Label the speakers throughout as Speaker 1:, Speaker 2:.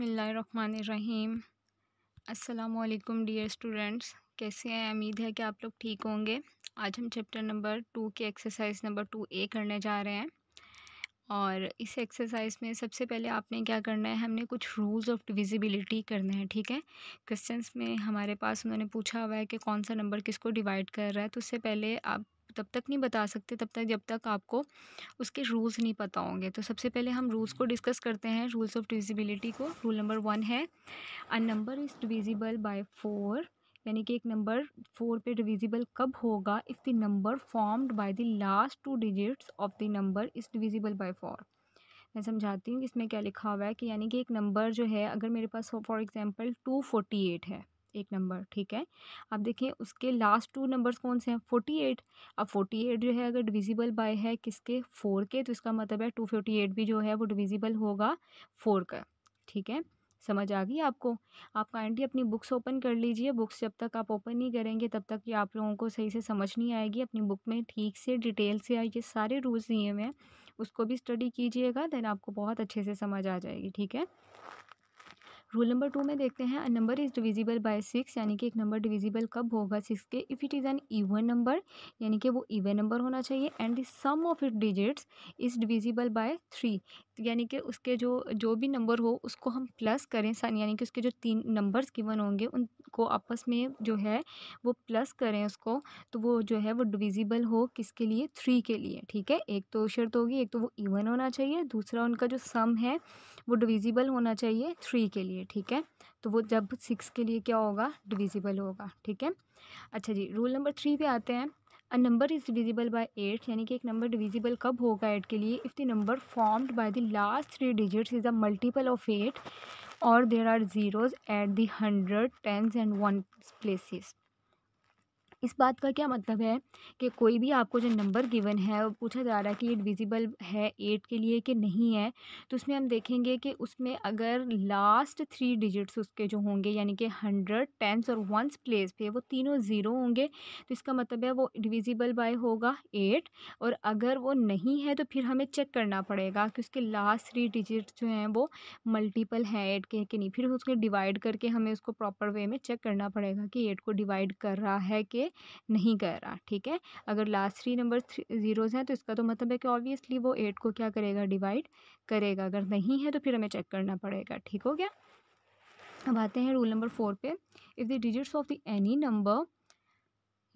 Speaker 1: बिसमीम् अल्लाम dear students कैसे हैं उम्मीद है कि आप लोग ठीक होंगे आज हम चैप्टर नंबर टू के एक्सरसाइज नंबर टू ए करने जा रहे हैं और इस एक्सरसाइज में सबसे पहले आपने क्या करना है हमने कुछ रूल्स ऑफ डिविजिबिलिटी करने हैं ठीक है क्वेश्चंस में हमारे पास उन्होंने पूछा हुआ है कि कौन सा नंबर किसको डिवाइड कर रहा है तो उससे पहले आप तब तक नहीं बता सकते तब तक जब तक आपको उसके रूल्स नहीं पता होंगे तो सबसे पहले हम रूल्स को डिस्कस करते हैं रूल्स ऑफ डिविजिबिलिटी को रूल नंबर वन है a number is divisible by four यानी कि एक नंबर फोर पे डिविजिबल कब होगा if the number formed by the last two digits of the number is divisible by four मैं समझाती हूँ इसमें क्या लिखा हुआ है कि यानी कि एक नंबर जो है अगर मेरे पास for example two forty eight है एक नंबर ठीक है अब देखिए उसके लास्ट टू नंबर्स कौन से हैं फोर्टी एट अब फोर्टी एट जो है अगर डिविजिबल बाय है किसके फोर के तो इसका मतलब है टू फोर्टी एट भी जो है वो डिविजिबल होगा फोर का ठीक है समझ आ गई आपको आप काइंडली अपनी बुक्स ओपन कर लीजिए बुक्स जब तक आप ओपन नहीं करेंगे तब तक ये आप लोगों को सही से समझ नहीं आएगी अपनी बुक में ठीक से डिटेल से ये सारे रूल्स नियम हैं उसको भी स्टडी कीजिएगा देन आपको बहुत अच्छे से समझ आ जाएगी ठीक है रूल नंबर टू में देखते हैं number is divisible by six यानी कि एक नंबर डिविजिबल कब होगा सिक्स के if it is an even number यानी कि वो इवन नंबर होना चाहिए and the sum of it digits is divisible by three यानी कि उसके जो जो भी नंबर हो उसको हम प्लस करें यानी कि उसके जो तीन नंबर्स गिवन होंगे उनको आपस में जो है वो प्लस करें उसको तो वो जो है वो डिविजिबल हो किसके लिए थ्री के लिए ठीक है एक तो शर्त होगी एक तो वो इवन होना चाहिए दूसरा उनका जो सम है वो डिविजिबल होना चाहिए थ्री के लिए लिए ठीक है तो वो जब सिक्स के लिए क्या होगा डिविजिबल होगा ठीक है अच्छा जी रूल नंबर थ्री पे आते हैं a number is divisible by eight यानी कि एक नंबर डिविजिबल कब होगा एट के लिए if the number formed by the last three digits is a multiple of eight और there are zeros at hundred tens and one places इस बात का क्या मतलब है कि कोई भी आपको जो नंबर गिवन है और पूछा जा रहा है कि ये डिविजिबल है एट के लिए कि नहीं है तो उसमें हम देखेंगे कि उसमें अगर लास्ट थ्री डिजिट्स उसके जो होंगे यानी कि हंड्रेड टेंस और वंस प्लेस पे वो तीनों ज़ीरो होंगे तो इसका मतलब है वो डिविजिबल बाय होगा एट और अगर वो नहीं है तो फिर हमें चेक करना पड़ेगा कि उसके लास्ट थ्री डिजिट्स जो हैं वो मल्टीपल हैं एट के कि नहीं फिर उसके डिवाइड करके हमें उसको प्रॉपर वे में चेक करना पड़ेगा कि एट को डिवाइड कर रहा है कि नहीं कर रहा ठीक है अगर लास्ट थ्री नंबर ज़ीरोज़ हैं तो इसका तो मतलब है कि ऑब्वियसली वो एट को क्या करेगा डिवाइड करेगा अगर नहीं है तो फिर हमें चेक करना पड़ेगा ठीक हो गया अब आते हैं रूल नंबर फोर पे if the digits of the any number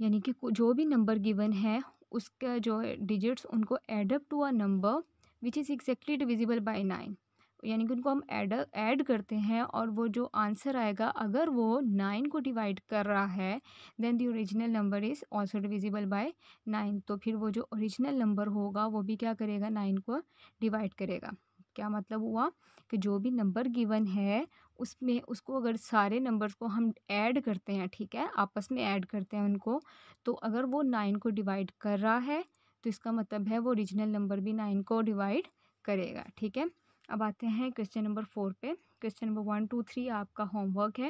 Speaker 1: यानी कि जो भी नंबर गिवन है उसका जो डिजिट्स उनको add up to a number which is exactly divisible by nine यानी कि उनको हम ऐड ऐड करते हैं और वो जो आंसर आएगा अगर वो नाइन को डिवाइड कर रहा है then the original number is also divisible by nine तो फिर वो जो ओरिजिनल नंबर होगा वो भी क्या करेगा नाइन को डिवाइड करेगा क्या मतलब हुआ कि जो भी नंबर गिवन है उसमें उसको अगर सारे नंबर्स को हम ऐड करते हैं ठीक है आपस में ऐड करते हैं उनको तो अगर वो नाइन को डिवाइड कर रहा है तो इसका मतलब है वो ओरिजिनल नंबर भी नाइन को डिवाइड करेगा ठीक है अब आते हैं क्वेश्चन नंबर फोर पे question number one two three आपका होमवर्क है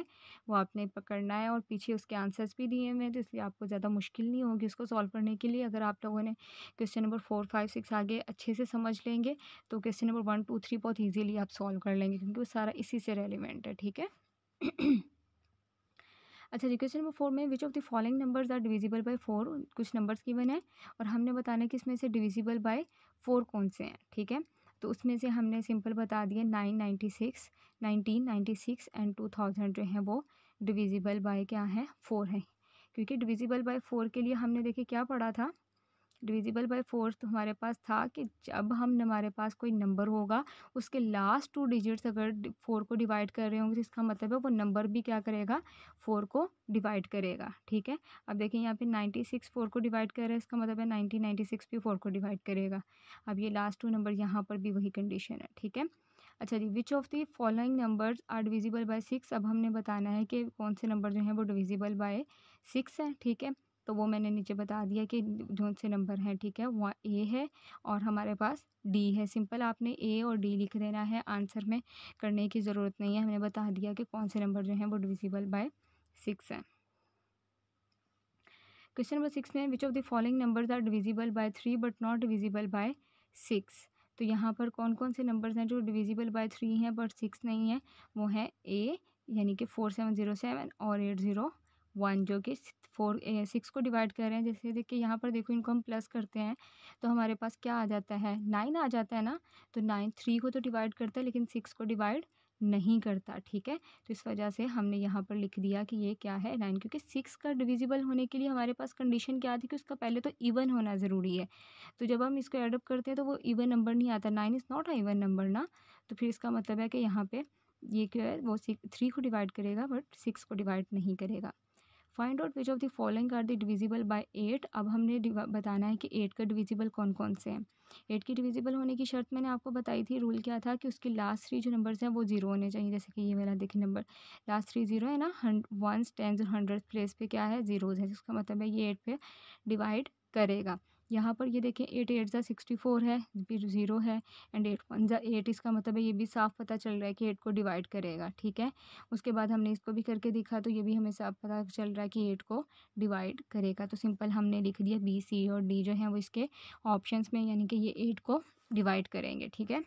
Speaker 1: वो आपने पकड़ना है और पीछे उसके आंसर्स भी दिए हुए हैं तो इसलिए आपको ज़्यादा मुश्किल नहीं होगी उसको सॉल्व करने के लिए अगर आप लोगों ने question number four five six आगे अच्छे से समझ लेंगे तो question number one two three बहुत ईजीली आप सॉल्व कर लेंगे क्योंकि वो सारा इसी से रेलिवेंट है ठीक है अच्छा जी क्वेश्चन नंबर फोर में which of the following numbers are divisible by four कुछ नंबर्स गिवन है और हमने बताना है कि इसमें से डिविजिबल बाय फोर कौन से हैं ठीक है तो उसमें से हमने सिंपल बता दिए nine ninety six nineteen ninety six and two thousand जो है वो डिविजिबल बाय क्या है फ़ोर है क्योंकि डिविजिबल बाय फ़ोर के लिए हमने देखे क्या पढ़ा था डिविजिबल बाय फोर तो हमारे पास था कि जब हम हमारे पास कोई नंबर होगा उसके लास्ट टू डिजिट्स अगर फोर को डिवाइड कर रहे होंगे तो इसका मतलब है वो नंबर भी क्या करेगा फोर को डिवाइड करेगा ठीक है अब देखिए यहाँ पे नाइन्टी सिक्स फोर को डिवाइड कर रहा है इसका मतलब है नाइनटीन नाइन्टी सिक्स भी फोर को डिवाइड करेगा अब ये लास्ट टू नंबर यहाँ पर भी वही कंडीशन है ठीक है अच्छा जी which of the following numbers are divisible by six अब हमने बताना है कि कौन से नंबर जो हैं वो डिविजिबल बाय सिक्स है ठीक है तो वो मैंने नीचे बता दिया कि जौन से नंबर हैं ठीक है वहाँ ए है और हमारे पास डी है सिंपल आपने ए और डी लिख देना है आंसर में करने की ज़रूरत नहीं है हमने बता दिया कि कौन से नंबर जो हैं वो डिविजिबल बाय सिक्स हैं क्वेश्चन नंबर सिक्स में which of the following numbers are divisible by three but not divisible by six तो यहाँ पर कौन कौन से नंबर्स हैं जो डिविजिबल बाय थ्री हैं बट सिक्स नहीं है वो है ए यानी कि फोर सेवन ज़ीरो सेवन और एट ज़ीरो वन जो कि फोर सिक्स को डिवाइड कर रहे हैं जैसे देखिए यहाँ पर देखो इनको हम प्लस करते हैं तो हमारे पास क्या आ जाता है नाइन आ जाता है ना तो नाइन थ्री को तो डिवाइड करता है लेकिन सिक्स को डिवाइड नहीं करता ठीक है तो इस वजह से हमने यहाँ पर लिख दिया कि ये क्या है नाइन क्योंकि सिक्स का डिविजिबल होने के लिए हमारे पास कंडीशन क्या थी कि उसका पहले तो इवन होना ज़रूरी है तो जब हम इसको एडअप करते हैं तो वो इवन नंबर नहीं आता nine is not a even number ना तो फिर इसका मतलब है कि यहाँ पर ये क्या है वो सिक्स थ्री को डिवाइड करेगा बट सिक्स को डिवाइड नहीं करेगा find out which of the following are the divisible by eight अब हमने बताना है कि एट का डिविजिबल कौन कौन से हैं एट की डिविजिबल होने की शर्त मैंने आपको बताई थी रूल क्या था कि उसके लास्ट थ्री जो नंबर्स हैं वो जीरो होने चाहिए जैसे कि ये मेरा देखिए नंबर लास्ट थ्री जीरो है ना वन वंस टेंस और हंड्रेड प्लेस पे क्या है जीरोज़ है जिसका मतलब है ये एट पे डिवाइड करेगा यहाँ पर ये देखें एट एट ज़ा सिक्सटी फोर है फिर ज़ीरो है एंड एट वन ज़ा एट इसका मतलब है ये भी साफ पता चल रहा है कि एट को डिवाइड करेगा ठीक है उसके बाद हमने इसको भी करके देखा तो ये भी हमें साफ पता चल रहा है कि एट को डिवाइड करेगा तो सिंपल हमने लिख दिया बी सी और डी जो है वो इसके ऑप्शन में यानी कि ये एट को डिवाइड करेंगे ठीक है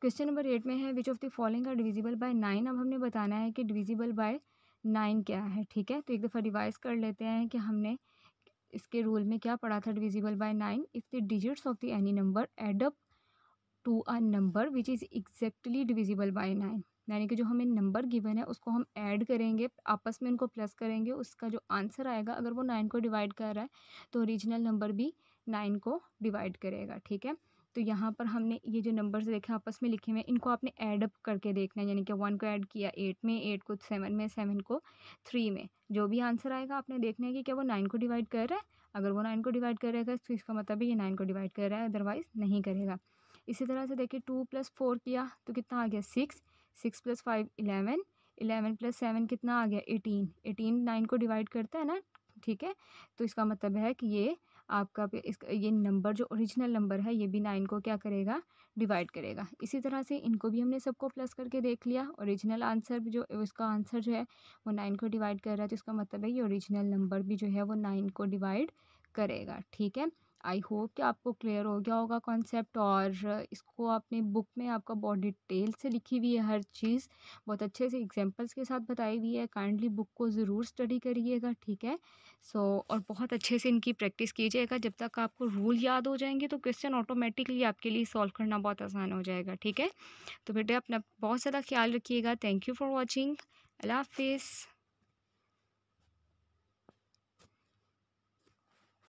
Speaker 1: क्वेश्चन नंबर एट में है which of the following are divisible by nine अब हमने बताना है कि डिविजिबल बाय नाइन क्या है ठीक है तो एक दफ़ा रिवाइज कर लेते हैं कि हमने इसके रूल में क्या पड़ा था divisible by nine if the digits of the any number add up to a number which is exactly divisible by nine यानी कि जो हमें नंबर गिवन है उसको हम ऐड करेंगे आपस में उनको प्लस करेंगे उसका जो आंसर आएगा अगर वो नाइन को डिवाइड कर रहा है तो ओरिजिनल नंबर भी नाइन को डिवाइड करेगा ठीक है तो यहाँ पर हमने ये जो नंबर्स देखे आपस में लिखे हुए हैं इनको आपने ऐडअप करके देखना है यानी कि वन को ऐड किया एट में एट को सेवन में सेवन को थ्री में जो भी आंसर आएगा आपने देखना है कि क्या वो नाइन को डिवाइड कर रहा है अगर वो नाइन को डिवाइड कर रहेगा तो इसका मतलब है ये नाइन को डिवाइड कर रहा है अदरवाइज़ नहीं करेगा इसी तरह से देखिए टू प्लस फोर किया तो कितना आ गया six six plus five eleven eleven plus seven कितना आ गया एटीन एटीन नाइन को डिवाइड करता है ना ठीक है तो इसका मतलब है कि ये आपका इसका ये नंबर जो ओरिजिनल नंबर है ये भी नाइन को क्या करेगा डिवाइड करेगा इसी तरह से इनको भी हमने सबको प्लस करके देख लिया ओरिजिनल आंसर जो उसका आंसर जो है वो नाइन को डिवाइड कर रहा है तो इसका मतलब है ये ओरिजिनल नंबर भी जो है वो नाइन को डिवाइड करेगा ठीक है आई होप कि आपको क्लियर हो गया होगा कॉन्सेप्ट और इसको आपने बुक में आपका बहुत डिटेल से लिखी हुई है हर चीज़ बहुत अच्छे से एग्जांपल्स के साथ बताई हुई है काइंडली बुक को ज़रूर स्टडी करिएगा ठीक है सो so, और बहुत अच्छे से इनकी प्रैक्टिस कीजिएगा जब तक आपको रूल याद हो जाएंगे तो क्वेश्चन ऑटोमेटिकली आपके लिए सॉल्व करना बहुत आसान हो जाएगा ठीक है तो बेटे अपना बहुत ज़्यादा ख्याल रखिएगा थैंक यू फॉर वॉचिंग अल्लाह हाफिज़